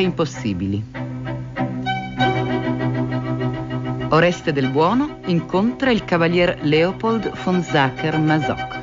interviste impossibili. Oreste del Buono incontra il cavalier Leopold von Zacher Masoch.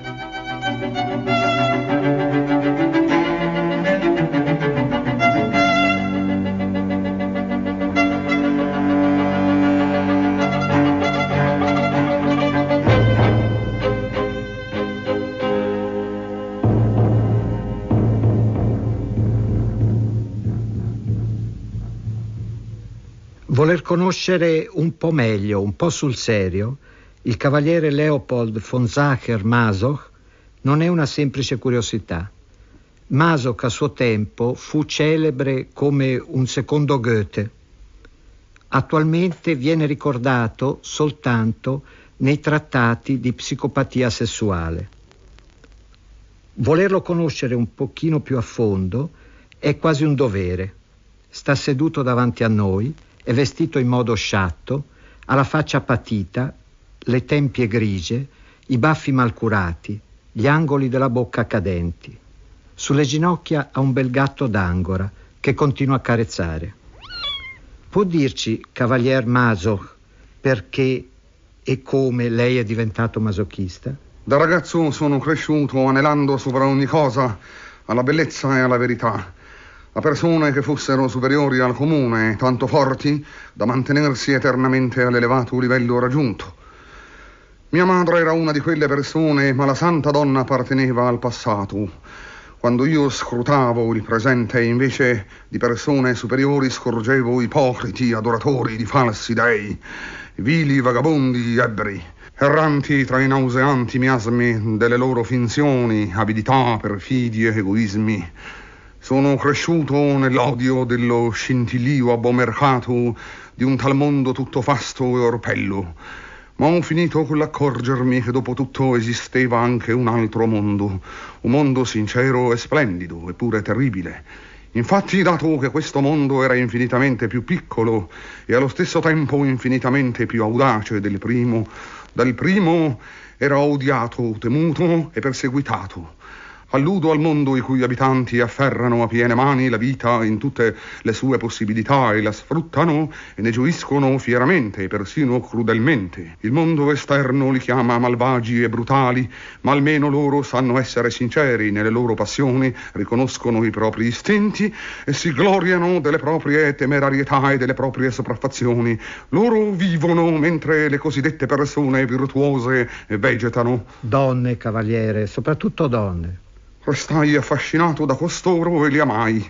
conoscere un po' meglio, un po' sul serio, il cavaliere Leopold von Sacher Masoch non è una semplice curiosità. Masoch a suo tempo fu celebre come un secondo Goethe. Attualmente viene ricordato soltanto nei trattati di psicopatia sessuale. Volerlo conoscere un pochino più a fondo è quasi un dovere. Sta seduto davanti a noi è vestito in modo sciatto, ha la faccia patita, le tempie grigie, i baffi malcurati, gli angoli della bocca cadenti. Sulle ginocchia ha un bel gatto d'angora che continua a carezzare. Può dirci, cavalier Masoch, perché e come lei è diventato masochista? Da ragazzo sono cresciuto anelando sopra ogni cosa, alla bellezza e alla verità a persone che fossero superiori al comune, tanto forti da mantenersi eternamente all'elevato livello raggiunto. Mia madre era una di quelle persone, ma la santa donna apparteneva al passato. Quando io scrutavo il presente, invece di persone superiori scorgevo ipocriti, adoratori di falsi dei, vili vagabondi, ebri, erranti tra i nauseanti miasmi delle loro finzioni, avidità, perfidie, egoismi sono cresciuto nell'odio dello scintillio abomercato di un tal mondo tutto fasto e orpello, ma ho finito con l'accorgermi che dopo tutto esisteva anche un altro mondo, un mondo sincero e splendido, eppure terribile. Infatti, dato che questo mondo era infinitamente più piccolo e allo stesso tempo infinitamente più audace del primo, dal primo era odiato, temuto e perseguitato Alludo al mondo i cui abitanti afferrano a piene mani la vita in tutte le sue possibilità e la sfruttano e ne gioiscono fieramente, persino crudelmente. Il mondo esterno li chiama malvagi e brutali, ma almeno loro sanno essere sinceri nelle loro passioni, riconoscono i propri istinti e si gloriano delle proprie temerarietà e delle proprie sopraffazioni. Loro vivono mentre le cosiddette persone virtuose vegetano. Donne, cavaliere, soprattutto donne. Restai affascinato da costoro e li amai,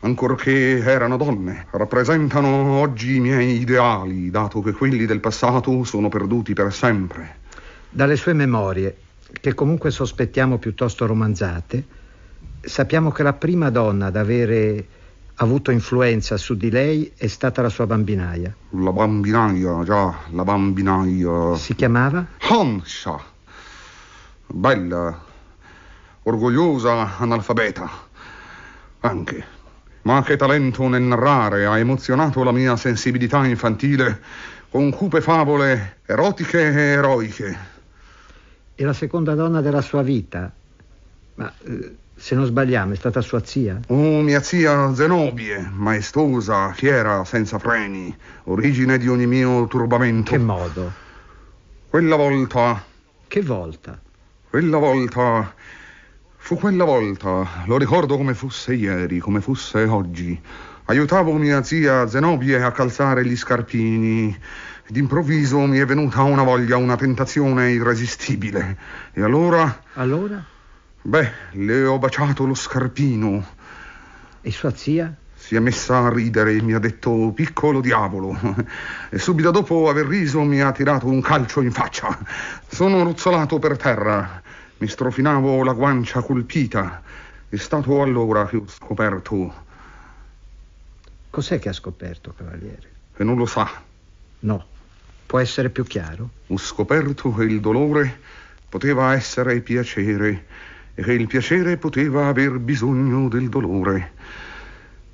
ancorché erano donne. Rappresentano oggi i miei ideali, dato che quelli del passato sono perduti per sempre. Dalle sue memorie, che comunque sospettiamo piuttosto romanzate, sappiamo che la prima donna ad avere avuto influenza su di lei è stata la sua bambinaia. La bambinaia, già, la bambinaia. Si chiamava? Hansha. Bella, orgogliosa analfabeta. Anche. Ma che talento nel narrare ha emozionato la mia sensibilità infantile con cupe favole erotiche e eroiche. E la seconda donna della sua vita? Ma eh, se non sbagliamo, è stata sua zia? Oh, mia zia Zenobie, maestosa, fiera, senza freni, origine di ogni mio turbamento. Che modo? Quella volta. Che volta? Quella volta Fu quella volta, lo ricordo come fosse ieri, come fosse oggi. Aiutavo mia zia Zenobie a calzare gli scarpini. D'improvviso mi è venuta una voglia, una tentazione irresistibile. E allora. Allora? Beh, le ho baciato lo scarpino. E sua zia? si è messa a ridere e mi ha detto piccolo diavolo. E subito dopo aver riso mi ha tirato un calcio in faccia. Sono ruzzolato per terra mi strofinavo la guancia colpita È stato allora che ho scoperto. Cos'è che ha scoperto, cavaliere? E non lo sa. No, può essere più chiaro. Ho scoperto che il dolore poteva essere piacere e che il piacere poteva aver bisogno del dolore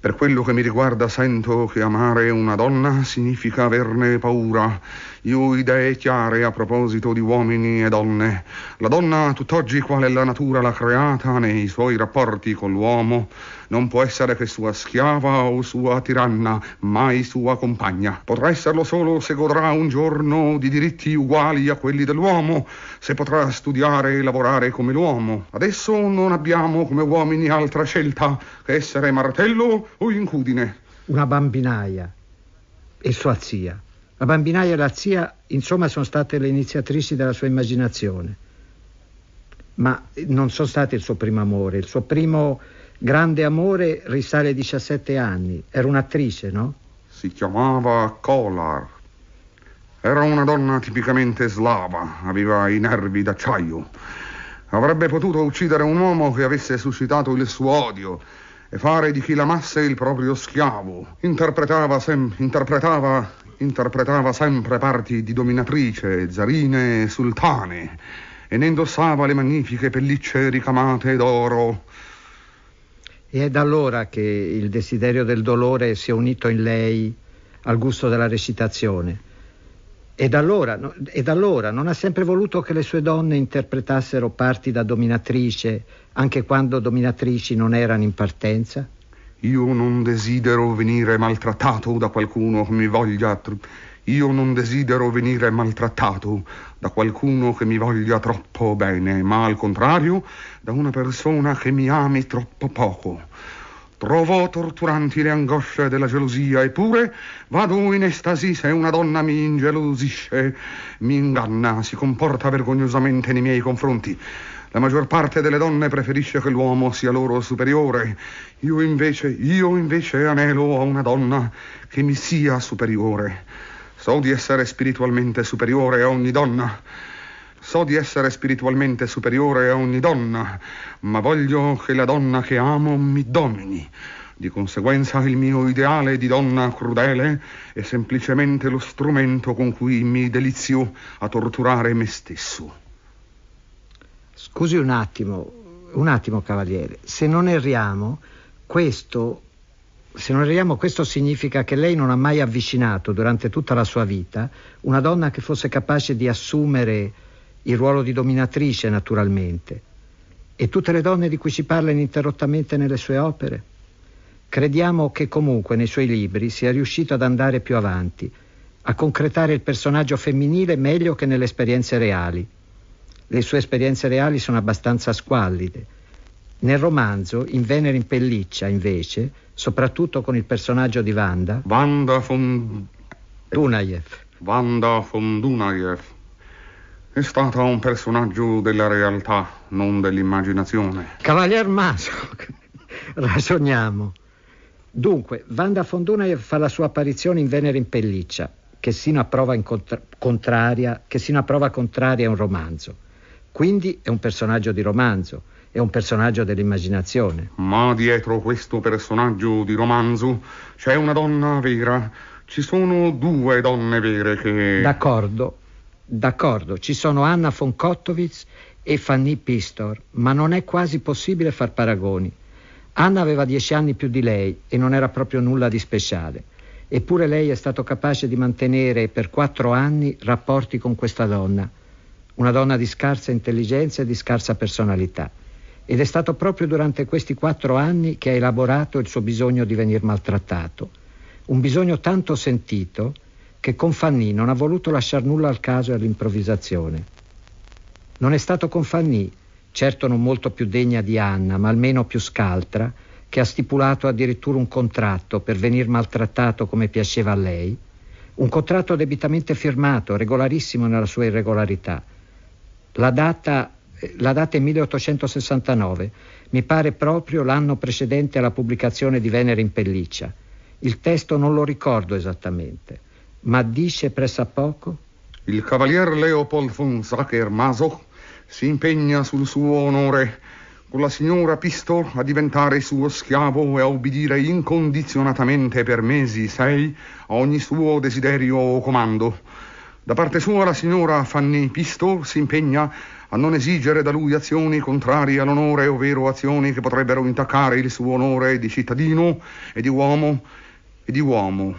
per quello che mi riguarda sento che amare una donna significa averne paura. Io ho idee chiare a proposito di uomini e donne. La donna tutt'oggi quale la natura l'ha creata nei suoi rapporti con l'uomo non può essere che sua schiava o sua tiranna, mai sua compagna. Potrà esserlo solo se godrà un giorno di diritti uguali a quelli dell'uomo, se potrà studiare e lavorare come l'uomo. Adesso non abbiamo come uomini altra scelta che essere martello o incudine? Una bambinaia e sua zia. La bambinaia e la zia, insomma, sono state le iniziatrici della sua immaginazione, ma non sono state il suo primo amore. Il suo primo grande amore risale ai 17 anni. Era un'attrice, no? Si chiamava Kolar. Era una donna tipicamente slava, aveva i nervi d'acciaio. Avrebbe potuto uccidere un uomo che avesse suscitato il suo odio e fare di chi l'amasse il proprio schiavo. Interpretava, sem- interpretava, interpretava sempre parti di dominatrice, zarine e sultane e ne indossava le magnifiche pellicce ricamate d'oro. E è da allora che il desiderio del dolore si è unito in lei al gusto della recitazione e da, allora, e da, allora, non ha sempre voluto che le sue donne interpretassero parti da dominatrice, anche quando dominatrici non erano in partenza? Io non desidero venire maltrattato da qualcuno che mi voglia. io non desidero venire maltrattato da qualcuno che mi voglia troppo bene, ma al contrario da una persona che mi ami troppo poco. Provò torturanti le angosce della gelosia, eppure vado in estasi se una donna mi ingelosisce, mi inganna, si comporta vergognosamente nei miei confronti. La maggior parte delle donne preferisce che l'uomo sia loro superiore. Io invece, io invece anelo a una donna che mi sia superiore. So di essere spiritualmente superiore a ogni donna. So di essere spiritualmente superiore a ogni donna, ma voglio che la donna che amo mi domini. Di conseguenza il mio ideale di donna crudele è semplicemente lo strumento con cui mi delizio a torturare me stesso. Scusi un attimo, un attimo cavaliere, se non erriamo, questo se non erriamo, questo significa che lei non ha mai avvicinato durante tutta la sua vita una donna che fosse capace di assumere il ruolo di dominatrice naturalmente. E tutte le donne di cui si parla ininterrottamente nelle sue opere? Crediamo che comunque nei suoi libri sia riuscito ad andare più avanti, a concretare il personaggio femminile meglio che nelle esperienze reali. Le sue esperienze reali sono abbastanza squallide. Nel romanzo, in Venere in pelliccia, invece, soprattutto con il personaggio di Wanda. Wanda von Dunajev. Wanda von Dunajev. È stato un personaggio della realtà, non dell'immaginazione. Cavalier Maso, ragioniamo. Dunque, Vanda Fondone fa la sua apparizione in Venere in pelliccia, che sino a prova, contra- contraria, che sino a prova contraria è un romanzo. Quindi è un personaggio di romanzo, è un personaggio dell'immaginazione. Ma dietro questo personaggio di romanzo c'è una donna vera. Ci sono due donne vere che... D'accordo, D'accordo, ci sono Anna von Kottowitz e Fanny Pistor, ma non è quasi possibile far paragoni. Anna aveva dieci anni più di lei e non era proprio nulla di speciale. Eppure lei è stato capace di mantenere per quattro anni rapporti con questa donna, una donna di scarsa intelligenza e di scarsa personalità. Ed è stato proprio durante questi quattro anni che ha elaborato il suo bisogno di venir maltrattato. Un bisogno tanto sentito che con Fanny non ha voluto lasciar nulla al caso e all'improvvisazione. Non è stato con Fanny, certo non molto più degna di Anna, ma almeno più scaltra, che ha stipulato addirittura un contratto per venir maltrattato come piaceva a lei, un contratto debitamente firmato, regolarissimo nella sua irregolarità. La data, la data è 1869, mi pare proprio l'anno precedente alla pubblicazione di Venere in pelliccia. Il testo non lo ricordo esattamente ma dice pressappoco? Il cavalier Leopold von Sacher-Maso si impegna sul suo onore con la signora Pistol a diventare suo schiavo e a obbedire incondizionatamente per mesi sei a ogni suo desiderio o comando. Da parte sua la signora Fanny Pistol si impegna a non esigere da lui azioni contrarie all'onore, ovvero azioni che potrebbero intaccare il suo onore di cittadino e di uomo e di uomo.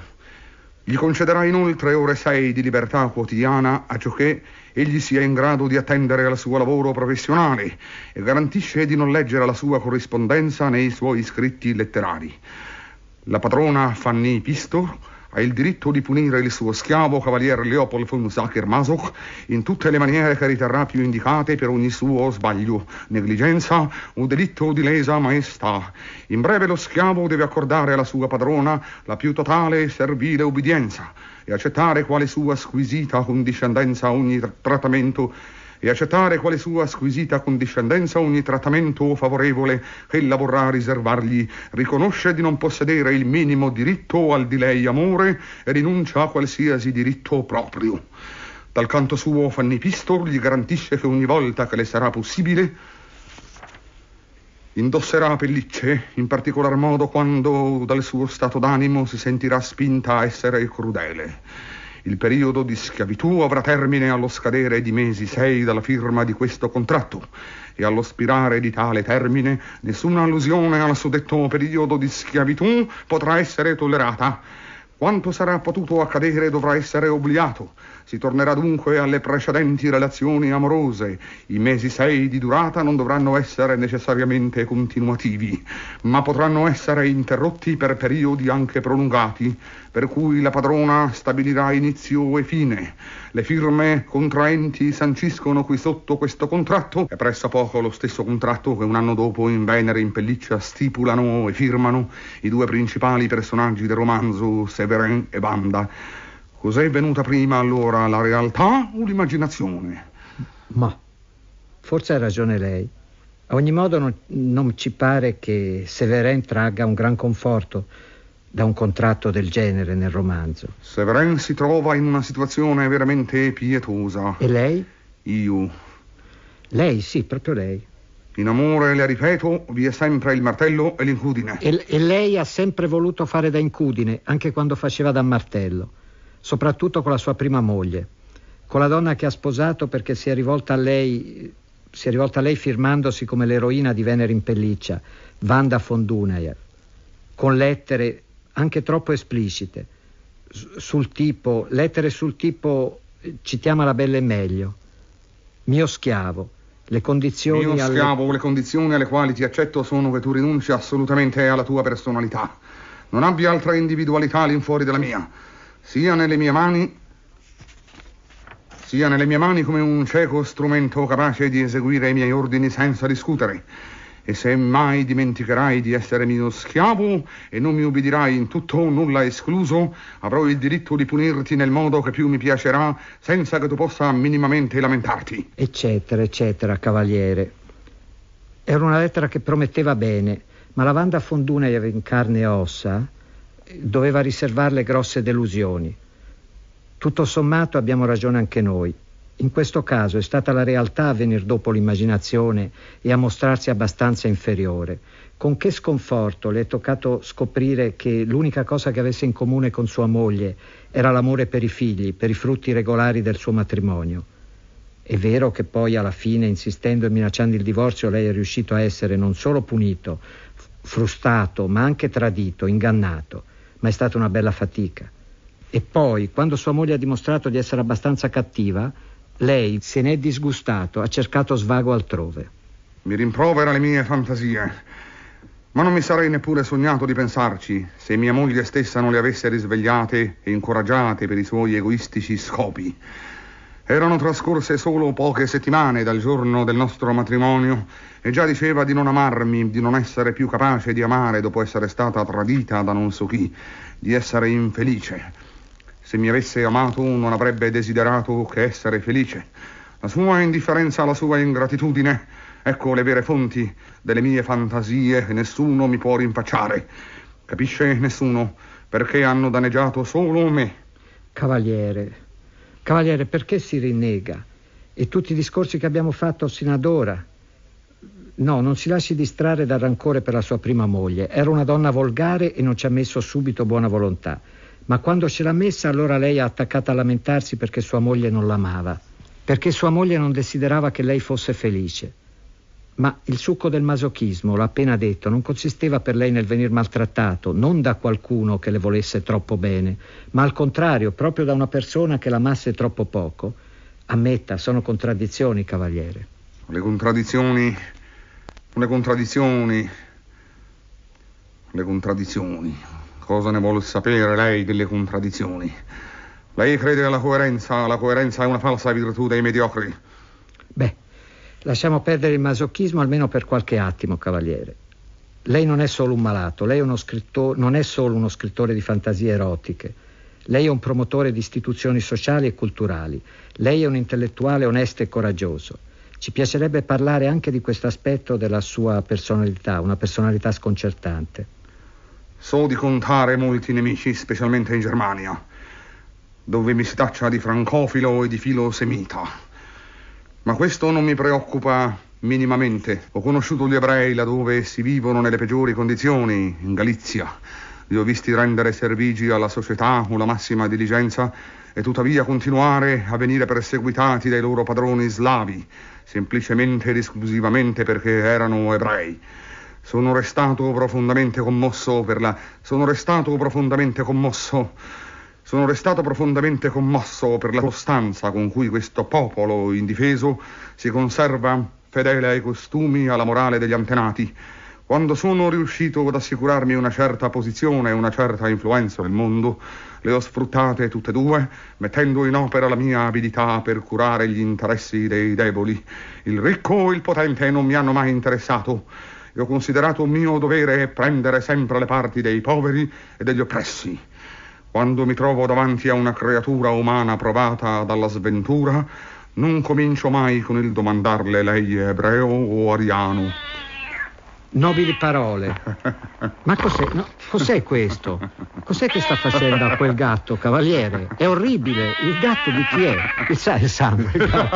Gli concederà inoltre ore 6 di libertà quotidiana a ciò che egli sia in grado di attendere al suo lavoro professionale e garantisce di non leggere la sua corrispondenza nei suoi scritti letterari. La padrona Fanny Pisto ha il diritto di punire il suo schiavo cavalier Leopold von Sacher Masoch in tutte le maniere che riterrà più indicate per ogni suo sbaglio, negligenza o delitto di lesa maestà. In breve lo schiavo deve accordare alla sua padrona la più totale e servile obbedienza e accettare quale sua squisita condiscendenza ogni trattamento e accettare quale sua squisita condiscendenza ogni trattamento favorevole che ella vorrà riservargli, riconosce di non possedere il minimo diritto al di lei amore e rinuncia a qualsiasi diritto proprio. Dal canto suo Fanny Pistor gli garantisce che ogni volta che le sarà possibile indosserà pellicce, in particolar modo quando dal suo stato d'animo si sentirà spinta a essere crudele. Il periodo di schiavitù avrà termine allo scadere di mesi sei dalla firma di questo contratto e allo spirare di tale termine nessuna allusione al suddetto periodo di schiavitù potrà essere tollerata. Quanto sarà potuto accadere dovrà essere obbligato. Si tornerà dunque alle precedenti relazioni amorose. I mesi sei di durata non dovranno essere necessariamente continuativi, ma potranno essere interrotti per periodi anche prolungati, per cui la padrona stabilirà inizio e fine. Le firme contraenti sanciscono qui sotto questo contratto e presso poco lo stesso contratto che un anno dopo in Venere in pelliccia stipulano e firmano i due principali personaggi del romanzo, Severin e Banda. Cos'è venuta prima allora, la realtà o l'immaginazione? Ma forse ha ragione lei. A ogni modo non, non ci pare che Severin tragga un gran conforto da un contratto del genere nel romanzo. Severin si trova in una situazione veramente pietosa. E lei? Io. Lei, sì, proprio lei. In amore, le ripeto, vi è sempre il martello e l'incudine. E, e lei ha sempre voluto fare da incudine, anche quando faceva da martello soprattutto con la sua prima moglie, con la donna che ha sposato perché si è rivolta a lei, rivolta a lei firmandosi come l'eroina di Venere in pelliccia, Wanda von Dunayer, con lettere anche troppo esplicite, sul tipo, lettere sul tipo eh, citiamo la bella e meglio, mio schiavo, le condizioni... Mio alle... schiavo, le condizioni alle quali ti accetto sono che tu rinunci assolutamente alla tua personalità. Non abbia altra individualità all'infuori della mia sia nelle mie mani sia nelle mie mani come un cieco strumento capace di eseguire i miei ordini senza discutere. E se mai dimenticherai di essere mio schiavo e non mi ubbidirai in tutto, nulla escluso, avrò il diritto di punirti nel modo che più mi piacerà, senza che tu possa minimamente lamentarti. Eccetera, eccetera, cavaliere. Era una lettera che prometteva bene, ma la Vanda Fonduna in carne e ossa doveva riservarle grosse delusioni. Tutto sommato abbiamo ragione anche noi. In questo caso è stata la realtà a venir dopo l'immaginazione e a mostrarsi abbastanza inferiore. Con che sconforto le è toccato scoprire che l'unica cosa che avesse in comune con sua moglie era l'amore per i figli, per i frutti regolari del suo matrimonio. È vero che poi alla fine, insistendo e minacciando il divorzio, lei è riuscito a essere non solo punito, frustato, ma anche tradito, ingannato ma è stata una bella fatica. E poi, quando sua moglie ha dimostrato di essere abbastanza cattiva, lei se n'è disgustato, ha cercato svago altrove. Mi rimprovera le mie fantasie. Ma non mi sarei neppure sognato di pensarci se mia moglie stessa non le avesse risvegliate e incoraggiate per i suoi egoistici scopi. Erano trascorse solo poche settimane dal giorno del nostro matrimonio e già diceva di non amarmi, di non essere più capace di amare dopo essere stata tradita da non so chi, di essere infelice. Se mi avesse amato non avrebbe desiderato che essere felice. La sua indifferenza, la sua ingratitudine, ecco le vere fonti delle mie fantasie che nessuno mi può rinfacciare. Capisce nessuno perché hanno danneggiato solo me. Cavaliere, Cavaliere, perché si rinnega? E tutti i discorsi che abbiamo fatto sino ad ora? No, non si lasci distrarre dal rancore per la sua prima moglie. Era una donna volgare e non ci ha messo subito buona volontà. Ma quando ce l'ha messa, allora lei ha attaccato a lamentarsi perché sua moglie non l'amava, perché sua moglie non desiderava che lei fosse felice. Ma il succo del masochismo, l'ho appena detto, non consisteva per lei nel venir maltrattato, non da qualcuno che le volesse troppo bene, ma al contrario, proprio da una persona che l'amasse troppo poco. Ammetta, sono contraddizioni, cavaliere. Le contraddizioni, le contraddizioni, le contraddizioni. Cosa ne vuole sapere lei delle contraddizioni? Lei crede alla coerenza, la coerenza è una falsa virtù dei mediocri. Lasciamo perdere il masochismo almeno per qualche attimo, cavaliere. Lei non è solo un malato, lei è scrittor- non è solo uno scrittore di fantasie erotiche. Lei è un promotore di istituzioni sociali e culturali. Lei è un intellettuale onesto e coraggioso. Ci piacerebbe parlare anche di questo aspetto della sua personalità, una personalità sconcertante. So di contare molti nemici, specialmente in Germania, dove mi si taccia di francofilo e di filosemita. Ma questo non mi preoccupa minimamente. Ho conosciuto gli ebrei laddove essi vivono nelle peggiori condizioni, in Galizia. Li ho visti rendere servigi alla società con la massima diligenza e tuttavia continuare a venire perseguitati dai loro padroni slavi, semplicemente ed esclusivamente perché erano ebrei. Sono restato profondamente commosso per la... Sono restato profondamente commosso sono restato profondamente commosso per la costanza con cui questo popolo indifeso si conserva fedele ai costumi e alla morale degli antenati. Quando sono riuscito ad assicurarmi una certa posizione e una certa influenza nel mondo, le ho sfruttate tutte e due, mettendo in opera la mia abilità per curare gli interessi dei deboli. Il ricco e il potente non mi hanno mai interessato e ho considerato mio dovere prendere sempre le parti dei poveri e degli oppressi. Quando mi trovo davanti a una creatura umana provata dalla sventura, non comincio mai con il domandarle lei è ebreo o ariano nobili parole. Ma cos'è, no, cos'è, questo? Cos'è che sta facendo a quel gatto, cavaliere? È orribile. Il gatto di chi è? Il, sa- il sangue. Il,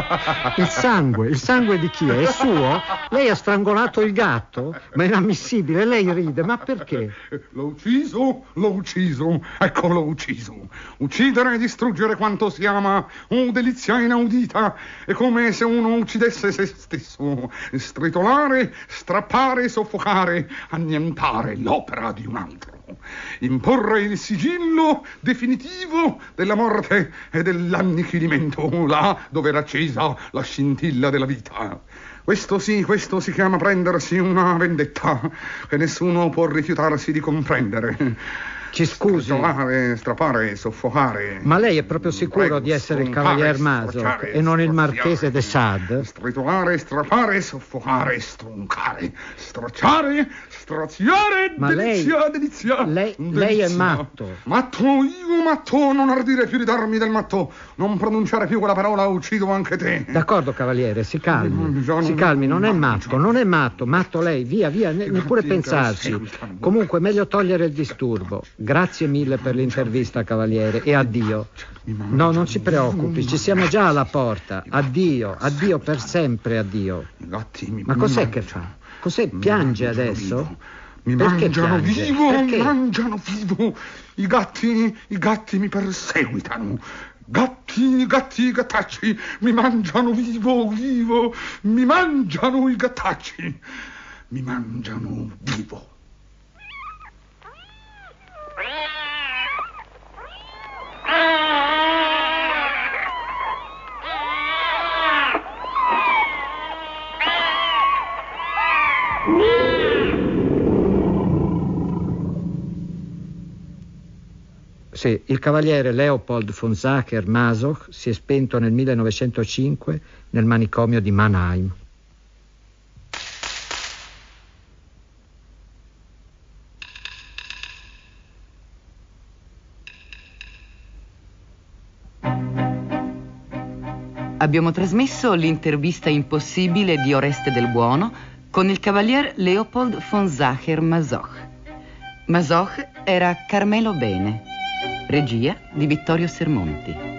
il, sangue. Il sangue di chi è? È suo? Lei ha strangolato il gatto? Ma è inammissibile. Lei ride. Ma perché? L'ho ucciso, l'ho ucciso. Ecco, l'ho ucciso. Uccidere e distruggere quanto si ama. Oh, delizia inaudita. È come se uno uccidesse se stesso. Stritolare, strappare, soffrire soffocare, annientare l'opera di un altro. Imporre il sigillo definitivo della morte e dell'annichilimento, là dove era accesa la scintilla della vita. Questo sì, questo si chiama prendersi una vendetta che nessuno può rifiutarsi di comprendere. Ci scusi. Trovare, eh, strappare, soffocare. Ma lei è proprio sicuro prego, di essere il cavalier Maso e non il marchese de Sade? Stritolare, strappare, soffocare, struncare, stracciare, straziare, Ma delizia, lei, delizia, lei, delizia. lei è matto. Matto, io matto, non ardire più di darmi del matto, non pronunciare più quella parola, uccido anche te. D'accordo, cavaliere, si calmi. Non, si calmi, non è matto, non è matto, matto lei, via, via, neppure pensarci. Comunque, meglio togliere il disturbo. Grazie mille per l'intervista, cavaliere, e addio. No, non si preoccupi, ci siamo già alla porta. Addio, addio per sempre, addio. Ma cos'è che fa? Cos'è? Piange adesso? Mi Perché mangiano piange? vivo, Perché? mangiano vivo. I gatti, i gatti mi perseguitano. Gatti, gatti, gattacci, mi mangiano vivo, vivo. Mi mangiano i gattacci. Mi mangiano vivo. sì, il cavaliere Leopold von Sacher Masoch si è spento nel 1905 nel manicomio di Mannheim. Abbiamo trasmesso l'intervista impossibile di Oreste del Buono con il cavalier Leopold von Sacher Masoch. Masoch era Carmelo Bene. Regia di Vittorio Sermonti.